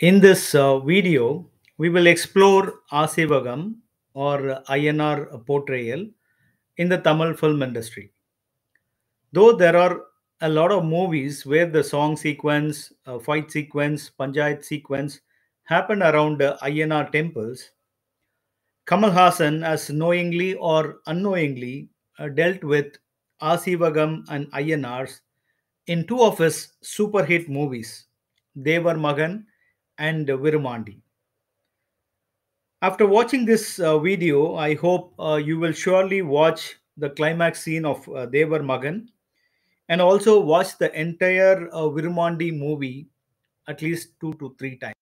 In this uh, video, we will explore Asivagam or INR portrayal in the Tamil film industry. Though there are a lot of movies where the song sequence, uh, fight sequence, panchayat sequence happen around uh, INR temples, Kamal Hassan has knowingly or unknowingly uh, dealt with Asivagam and INRs in two of his super hit movies, Devar Magan and Virumandi. After watching this uh, video, I hope uh, you will surely watch the climax scene of uh, Devar Magan and also watch the entire uh, Virumandi movie at least two to three times.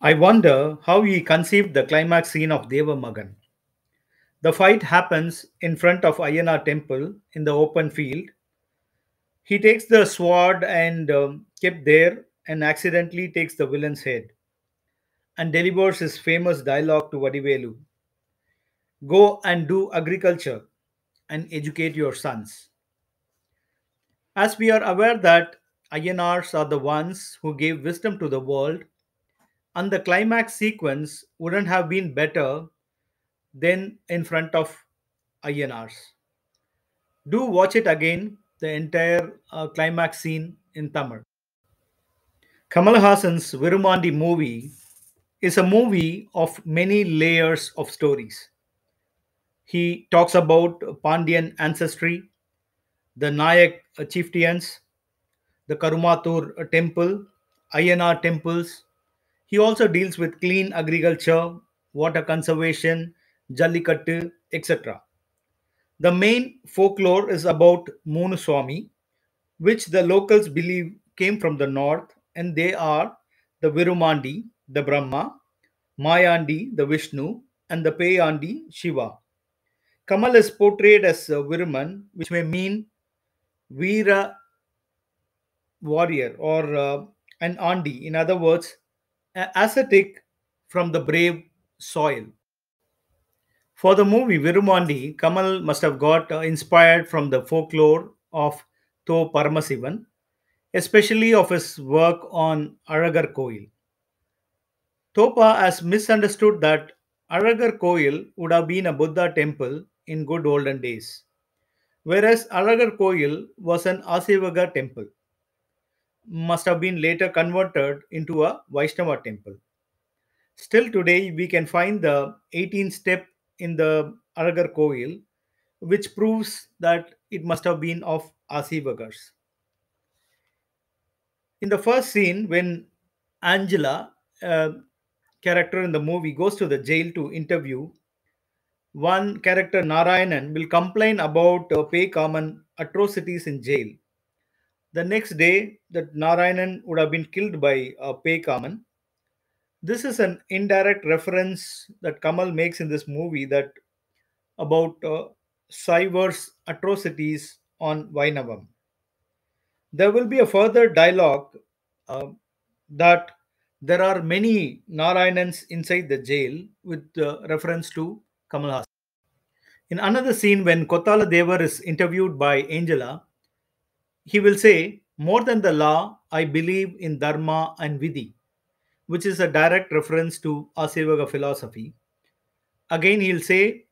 I wonder how he conceived the climax scene of Devar Magan. The fight happens in front of Ayana temple in the open field. He takes the sword and um, kept there and accidentally takes the villain's head and delivers his famous dialogue to Vadivelu Go and do agriculture and educate your sons. As we are aware that INRs are the ones who gave wisdom to the world, and the climax sequence wouldn't have been better than in front of INRs. Do watch it again, the entire uh, climax scene in Tamil. Kamal Hassan's Virumandi movie is a movie of many layers of stories. He talks about Pandian ancestry, the Nayak chieftains, the Karumatur temple, INR temples. He also deals with clean agriculture, water conservation, Jallikattu, etc. The main folklore is about Swami, which the locals believe came from the north and they are the Virumandi, the Brahma, Mayandi, the Vishnu, and the Payandi, Shiva. Kamal is portrayed as Viruman, which may mean Vira, warrior or uh, an Andi. In other words, ascetic from the brave soil. For the movie Virumandi, Kamal must have got uh, inspired from the folklore of Tho Paramasivan, especially of his work on Aragar Koil. Topa has misunderstood that Aragar Koil would have been a Buddha temple in good olden days, whereas Aragar Koil was an Asivaga temple, must have been later converted into a Vaishnava temple. Still today, we can find the 18th step in the Aragar Koil, which proves that it must have been of Asivagas in the first scene when angela uh, character in the movie goes to the jail to interview one character narayanan will complain about uh, pay common atrocities in jail the next day that narayanan would have been killed by uh, pay common this is an indirect reference that kamal makes in this movie that about uh, atrocities on vainavam there will be a further dialogue uh, that there are many Narayanans inside the jail with uh, reference to Kamal Hassan. In another scene, when Kotala Devar is interviewed by Angela, he will say, More than the law, I believe in Dharma and Vidhi, which is a direct reference to Asevaga philosophy. Again, he'll say,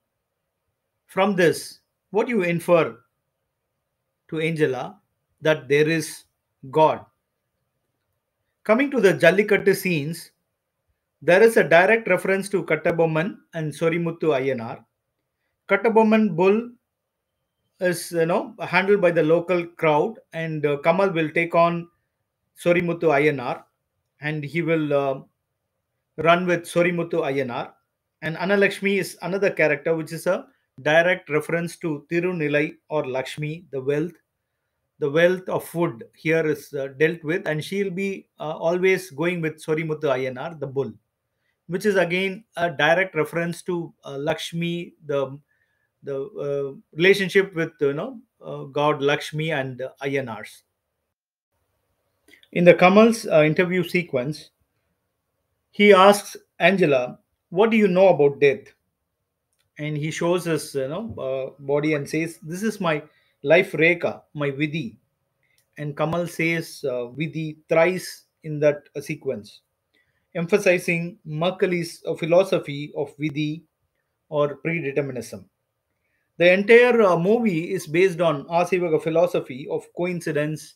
From this, what do you infer to Angela that there is God. Coming to the Jallikattu scenes, there is a direct reference to Kattabomman and Sorimuthu I N R. Kattabomman bull is you know handled by the local crowd, and uh, Kamal will take on Sorimuthu I N R, and he will uh, run with Sorimuthu I N R. And Analakshmi is another character which is a direct reference to Tirunilai or Lakshmi, the wealth the wealth of food here is uh, dealt with, and she'll be uh, always going with Sorimuthu Ayyar, the bull, which is again a direct reference to uh, Lakshmi, the the uh, relationship with you know uh, God Lakshmi and uh, In the Kamal's uh, interview sequence, he asks Angela, "What do you know about death?" And he shows his you know body and says, "This is my." Life Reka, my Vidhi. And Kamal says uh, Vidhi thrice in that uh, sequence, emphasizing Makali's uh, philosophy of Vidhi or predeterminism. The entire uh, movie is based on Asivaga philosophy of coincidence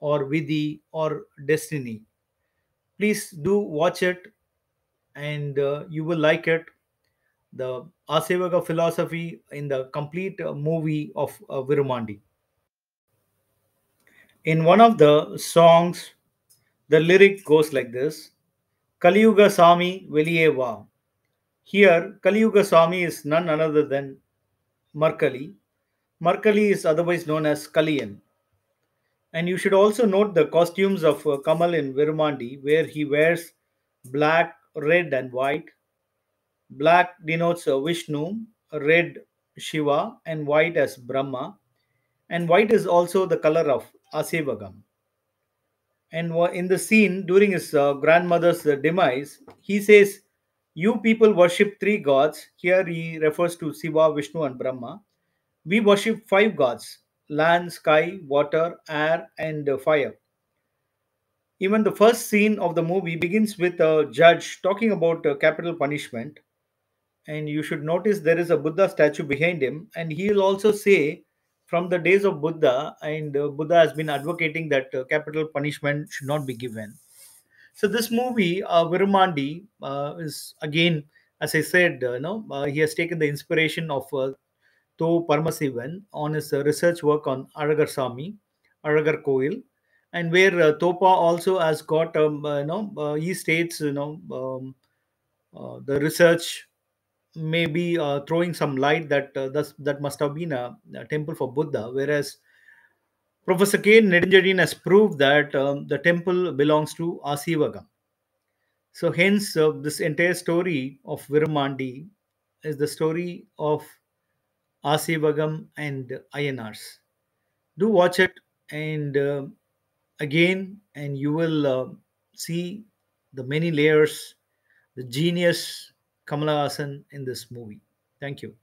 or Vidhi or destiny. Please do watch it and uh, you will like it the Asevaka philosophy in the complete uh, movie of uh, Virumandi. In one of the songs, the lyric goes like this Kaliyuga Sami Velieva. Here, Kaliyuga Sami is none other than Merkali. Merkali is otherwise known as Kaliyan. And you should also note the costumes of uh, Kamal in Virumandi, where he wears black, red, and white, Black denotes Vishnu, red Shiva, and white as Brahma. And white is also the color of Asivagam. And in the scene, during his uh, grandmother's uh, demise, he says, You people worship three gods. Here he refers to Shiva, Vishnu, and Brahma. We worship five gods land, sky, water, air, and uh, fire. Even the first scene of the movie begins with a judge talking about capital punishment and you should notice there is a Buddha statue behind him, and he will also say, from the days of Buddha, and uh, Buddha has been advocating that uh, capital punishment should not be given. So this movie, uh, Virumandi, uh, is again, as I said, uh, you know, uh, he has taken the inspiration of uh, To Paramasivan on his uh, research work on Aragar Sami, Aragar Koil, and where Topa also has got, um, you know, he states, you know, um, the research maybe uh, throwing some light that uh, thus, that must have been a, a, temple for Buddha, whereas Professor K. Nedinjarin has proved that um, the temple belongs to Asivagam. So, hence, uh, this entire story of Virumandi is the story of Asivagam and INRs. Do watch it, and uh, again, and you will uh, see the many layers, the genius Kamala Hassan in this movie. Thank you.